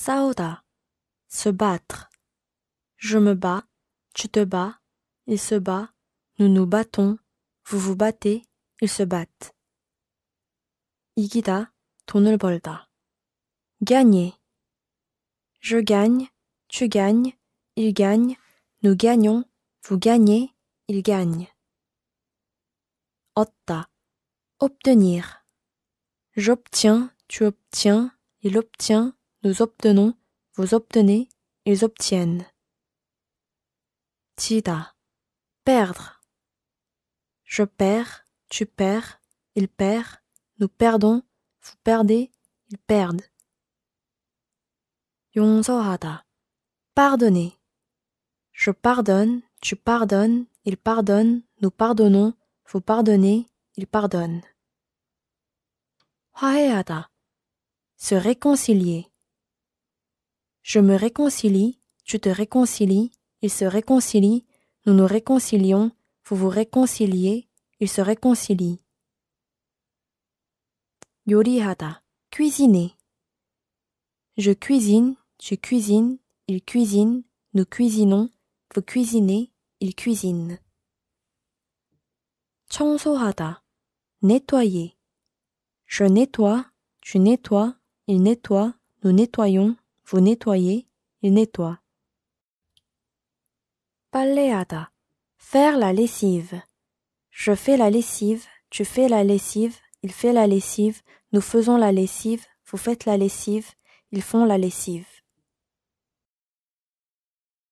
Saouda, se battre. Je me bats, tu te bats, il se bat, nous nous battons, vous vous battez, ils se battent. Igida, le bolda Gagner. Je gagne, tu gagnes, il gagne, nous gagnons, vous gagnez, il gagne. Otta. Obtenir. J'obtiens, tu obtiens, il obtient, nous obtenons, vous obtenez, ils obtiennent. Tida, perdre. Je perds, tu perds, il perd, nous perdons, vous perdez, ils perdent. 용서하다, pardonner. Je pardonne, tu pardonnes, il pardonne, nous pardonnons, vous pardonnez, il pardonne. 화해하다, se réconcilier. Je me réconcilie, tu te réconcilies, il se réconcilie, nous nous réconcilions, vous vous réconciliez, il se réconcilie. Yorihada, cuisiner. Je cuisine, tu cuisines, il cuisine, nous cuisinons, vous cuisinez, il cuisine. 청소하다, nettoyer. Je nettoie, tu nettoies, il nettoie, nous nettoyons, vous nettoyez, il nettoie. Palleada. Faire la lessive. Je fais la lessive, tu fais la lessive, il fait la lessive, nous faisons la lessive, vous faites la lessive, ils font la lessive.